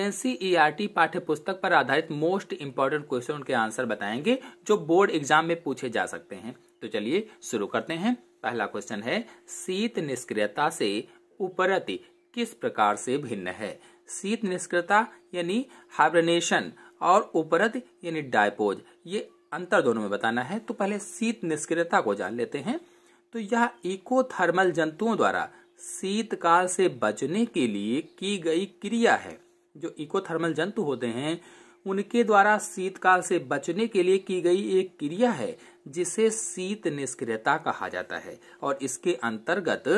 NCERT पुस्तक पर आधारित मोस्ट इंपॉर्टेंट क्वेश्चन के आंसर बताएंगे जो बोर्ड एग्जाम में पूछे जा सकते हैं तो चलिए शुरू करते हैं पहला क्वेश्चन है शीत निष्क्रियता से उपरति किस प्रकार से भिन्न है शीत निष्क्रियता यानी हाइब्रनेशन और उपरत यानी डायपोज ये अंतर दोनों में बताना है तो पहले शीत निष्क्रियता को जान लेते हैं तो यह इकोथर्मल जंतुओं द्वारा शीतकाल से बचने के लिए की गई क्रिया है जो इकोथर्मल जंतु होते हैं उनके द्वारा शीतकाल से बचने के लिए की गई एक क्रिया है जिसे शीत निष्क्रियता कहा जाता है और इसके अंतर्गत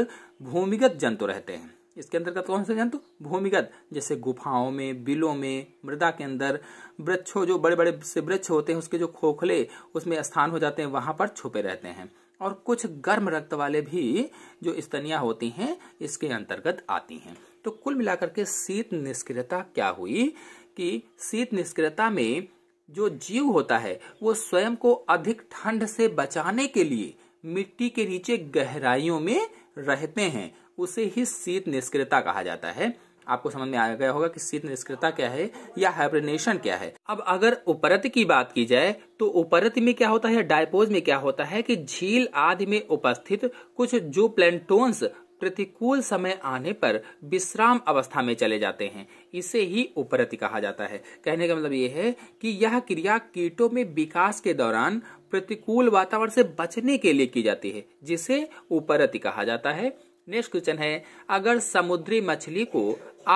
भूमिगत जंतु रहते हैं इसके अंतर्गत कौन से जंतु भूमिगत जैसे गुफाओं में बिलों में मृदा के अंदर वृक्षों जो बड़े बड़े से वृक्ष होते हैं उसके जो खोखले उसमें स्थान हो जाते हैं वहां पर छुपे रहते हैं और कुछ गर्म रक्त वाले भी जो स्तनिया होती हैं इसके अंतर्गत आती हैं तो कुल मिलाकर के शीत निष्क्रियता क्या हुई कि शीत निष्क्रियता में जो जीव होता है वो स्वयं को अधिक ठंड से बचाने के लिए मिट्टी के नीचे गहराइयों में रहते हैं उसे ही शीत निष्क्रियता कहा जाता है आपको समझ में आ गया होगा कि शीत निष्क्रियता क्या है या हाइब्रिनेशन क्या है अब अगर उपरत की बात की जाए तो उपरत में क्या होता है डायपोज में क्या होता है कि झील आदि में उपस्थित कुछ जो प्लेटोन्स प्रतिकूल समय आने पर विश्राम अवस्था में चले जाते हैं इसे ही उपरति कहा जाता है कहने का मतलब यह है कि यह क्रिया कीटों में विकास के दौरान प्रतिकूल वातावरण से बचने के लिए की जाती है जिसे उपरति कहा जाता है नेक्स्ट क्वेश्चन है अगर समुद्री मछली को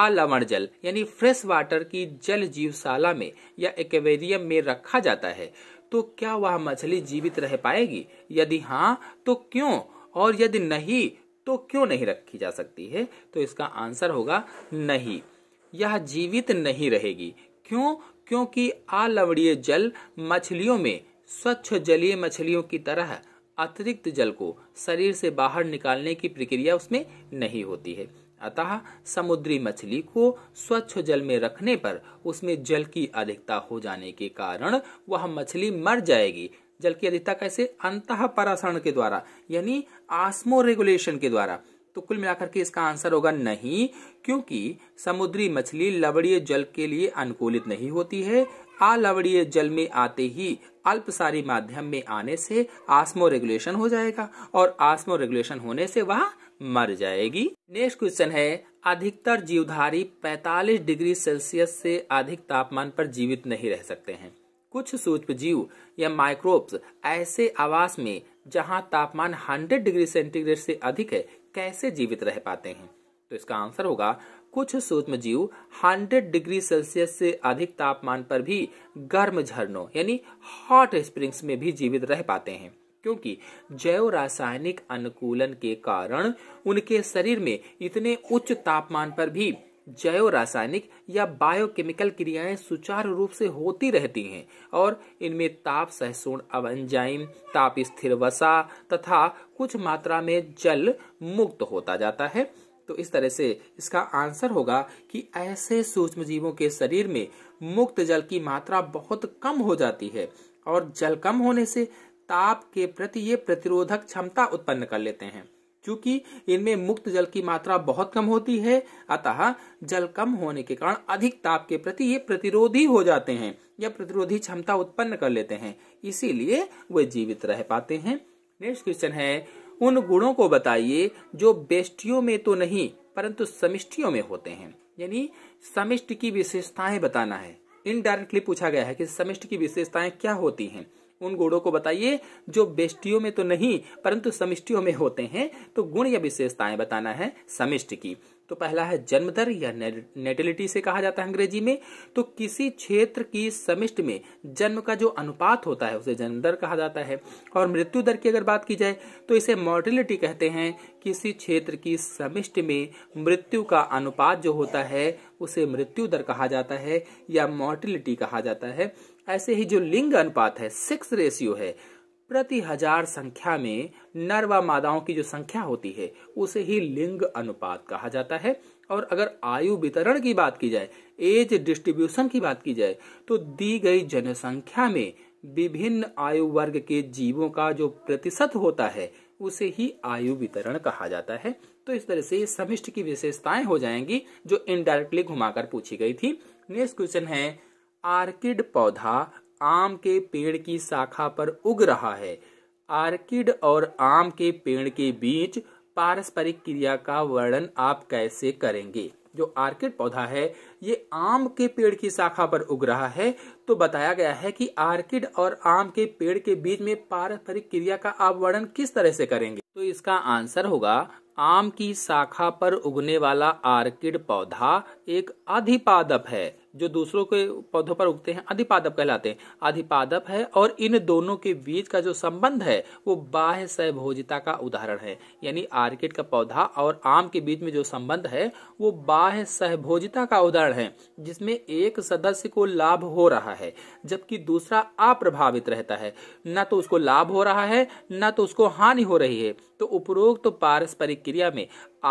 आलवण जल यानी फ्रेश वाटर की जल जीवशाला में या एक्वेरियम में रखा जाता है तो क्या वह मछली जीवित रह पाएगी यदि हाँ तो क्यों और यदि नहीं तो क्यों नहीं रखी जा सकती है तो इसका आंसर होगा नहीं यह जीवित नहीं रहेगी क्यों क्योंकि अलवणीय जल मछलियों में स्वच्छ जलीय मछलियों की तरह अतिरिक्त जल को शरीर से बाहर निकालने की प्रक्रिया उसमें नहीं होती है अतः समुद्री मछली को स्वच्छ जल में रखने पर उसमें जल की अधिकता हो जाने के कारण वह मछली मर जाएगी जल की अधिकता कैसे अंत परासरण के द्वारा यानी आस्मो रेगुलेशन के द्वारा तो कुल मिलाकर के इसका आंसर होगा नहीं क्योंकि समुद्री मछली लवड़ीय जल के लिए अनुकूलित नहीं होती है अलवड़ीय जल में आते ही अल्पसारी माध्यम में आने से आस्मो रेगुलेशन हो जाएगा और आस्मो रेगुलेशन होने से वह मर जाएगी नेक्स्ट क्वेश्चन है अधिकतर जीवधारी 45 डिग्री सेल्सियस से अधिक तापमान पर जीवित नहीं रह सकते हैं कुछ सूक्ष्म जीव या माइक्रोब्स ऐसे आवास में जहां तापमान 100 डिग्री सेंटीग्रेड से अधिक है कैसे जीवित रह पाते हैं तो इसका आंसर होगा कुछ सूक्ष्म जीव 100 डिग्री सेल्सियस से अधिक तापमान पर भी गर्म झरनों यानी हॉट स्प्रिंग्स में भी जीवित रह पाते हैं क्योंकि जैव रासायनिक अनुकूलन के कारण उनके शरीर में इतने उच्च तापमान पर भी जैव रासायनिक या बायोकेमिकल क्रियाएं सुचारू रूप से होती रहती हैं और इनमें ताप सहसूण अब एंजाइम ताप स्थिर वसा तथा कुछ मात्रा में जल मुक्त होता जाता है तो इस तरह से इसका आंसर होगा कि ऐसे सूक्ष्म जीवों के शरीर में मुक्त जल की मात्रा बहुत कम हो जाती है और जल कम होने से ताप के प्रति ये प्रतिरोधक क्षमता उत्पन्न कर लेते हैं क्योंकि इनमें मुक्त जल की मात्रा बहुत कम होती है अतः जल कम होने के कारण अधिक ताप के प्रति ये प्रतिरोधी हो जाते हैं या प्रतिरोधी क्षमता उत्पन्न कर लेते हैं इसीलिए वे जीवित रह पाते हैं नेक्स्ट क्वेश्चन है उन गुणों को बताइए जो बेष्टियों में तो नहीं परंतु समिष्टियों में होते हैं यानी समिष्ट की विशेषताएं बताना है इनडायरेक्टली पूछा गया है कि समिष्ट की विशेषताएं क्या होती हैं उन गुणों को बताइए जो बेष्टियों में तो नहीं परंतु समिष्टियों में होते हैं तो गुण या विशेषताएं बताना है समिष्टि की तो पहला है जन्मदर या नेटिलिटी से कहा जाता है अंग्रेजी में तो किसी क्षेत्र की समिष्ट में जन्म का जो अनुपात होता है उसे जन्मदर कहा जाता है और मृत्यु दर की अगर बात की जाए तो इसे मोर्टिलिटी कहते हैं किसी क्षेत्र की समिष्ट में मृत्यु का अनुपात जो होता है उसे मृत्यु दर कहा जाता है या मोर्टिलिटी कहा जाता है ऐसे ही जो लिंग अनुपात है सेक्स रेशियो है प्रति हजार संख्या में नर व मादाओं की जो संख्या होती है उसे ही लिंग अनुपात कहा जाता है और अगर आयु वितरण की बात की जाए एज डिस्ट्रीब्यूशन की बात की जाए तो दी गई जनसंख्या में विभिन्न आयु वर्ग के जीवों का जो प्रतिशत होता है उसे ही आयु वितरण कहा जाता है तो इस तरह से समिष्ट की विशेषताएं हो जाएंगी जो इनडायरेक्टली घुमाकर पूछी गई थी नेक्स्ट क्वेश्चन है आर्किड पौधा आम के पेड़ की शाखा पर उग रहा है आर्किड और आम के पेड़ के बीच पारस्परिक क्रिया का वर्णन आप कैसे करेंगे जो आर्किड पौधा है ये आम के पेड़ की शाखा पर उग रहा है तो बताया गया है कि आर्किड और आम के पेड़ के बीच में पारस्परिक क्रिया का आप वर्णन किस तरह से करेंगे तो इसका आंसर होगा आम की शाखा पर उगने वाला आर्किड पौधा एक अधिपादप है जो दूसरों के पौधों पर उगते हैं अधिपादप कहलाते हैं अधिपादप है और इन दोनों के बीच का जो संबंध है वो बाह्य सहभोजिता का उदाहरण है यानी आर्किड का पौधा और आम के बीच में जो संबंध है वो बाह्य सहभोजिता का उदाहरण है जिसमें एक सदस्य को लाभ हो रहा है जबकि दूसरा अप्रभावित रहता है न तो उसको लाभ हो रहा है न तो उसको हानि हो रही है तो उपरोक्त तो पारस्परिक क्रिया में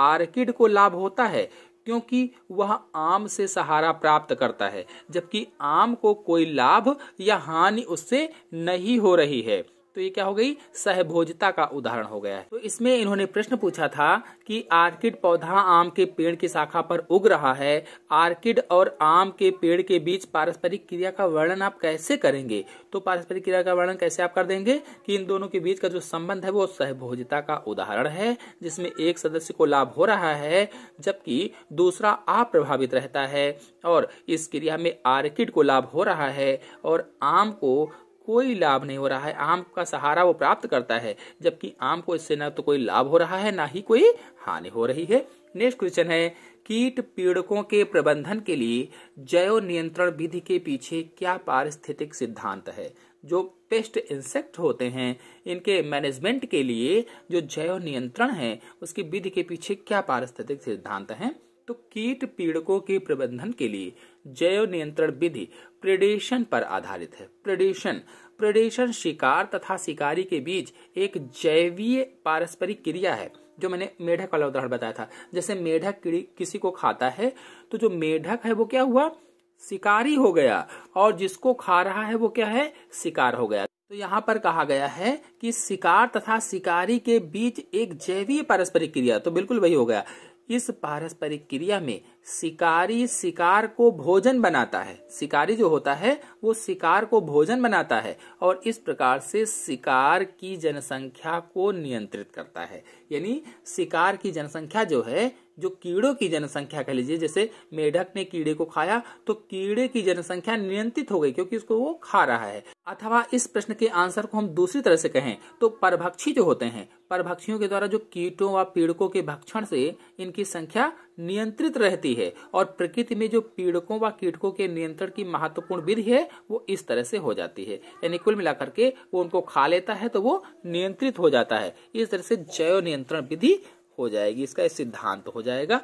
आर्किड को लाभ होता है क्योंकि वह आम से सहारा प्राप्त करता है जबकि आम को कोई लाभ या हानि उससे नहीं हो रही है तो ये क्या हो गई सहभोजता का उदाहरण हो गया है तो इसमें इन्होंने प्रश्न पूछा था कि आर्किड पौधा आम के पेड़ की शाखा पर उग रहा है आर्किड और आम के पेड़ के बीच पारस्परिक क्रिया का वर्णन आप कैसे करेंगे तो पारस्परिक क्रिया का वर्णन कैसे आप कर देंगे कि इन दोनों के बीच का जो संबंध है वो सहभोजता का उदाहरण है जिसमें एक सदस्य को लाभ हो रहा है जबकि दूसरा अप्रभावित रहता है और इस क्रिया में आर्किड को लाभ हो रहा है और आम को कोई लाभ नहीं हो रहा है आम का सहारा वो प्राप्त करता है जबकि आम को इससे ना तो कोई लाभ हो रहा है ना ही कोई हानि हो रही है नेक्स्ट क्वेश्चन है कीट पीड़कों के प्रबंधन के लिए जैव नियंत्रण विधि के पीछे क्या पारिस्थितिक सिद्धांत है जो पेस्ट इंसेक्ट होते हैं इनके मैनेजमेंट के लिए जो जैव नियंत्रण है उसकी विधि के पीछे क्या पारिस्थितिक सिद्धांत है तो कीट पीड़कों के प्रबंधन के लिए जैव नियंत्रण विधि प्रेडेशन पर आधारित है प्रेडेशन प्रेडेशन शिकार तथा शिकारी के बीच एक जैवीय पारस्परिक क्रिया है जो मैंने मेढक वाला उदाहरण बताया था जैसे मेढक किसी को खाता है तो जो मेढक है वो क्या हुआ शिकारी हो गया और जिसको खा रहा है वो क्या है शिकार हो गया तो यहाँ पर कहा गया है कि शिकार तथा शिकारी के बीच एक जैवीय पारस्परिक क्रिया तो बिल्कुल वही हो गया इस पारस्परिक क्रिया में शिकारी शिकार को भोजन बनाता है शिकारी जो होता है वो शिकार को भोजन बनाता है और इस प्रकार से शिकार की जनसंख्या को नियंत्रित करता है यानी शिकार की जनसंख्या जो है जो कीड़ों की जनसंख्या कह लीजिए जैसे मेढक ने कीड़े को खाया तो कीड़े की जनसंख्या नियंत्रित हो गई क्योंकि उसको वो खा रहा है अथवा इस प्रश्न के आंसर को हम दूसरी तरह से कहें तो परभक्षी जो होते हैं परभक्षियों के द्वारा जो कीटों व पीड़कों के भक्षण से इनकी संख्या नियंत्रित रहती है और प्रकृति में जो पीड़कों व कीटकों के नियंत्रण की महत्वपूर्ण विधि है वो इस तरह से हो जाती है यानी कुल मिलाकर के वो उनको खा लेता है तो वो नियंत्रित हो जाता है इस तरह से जैव नियंत्रण विधि हो जाएगी इसका सिद्धांत हो जाएगा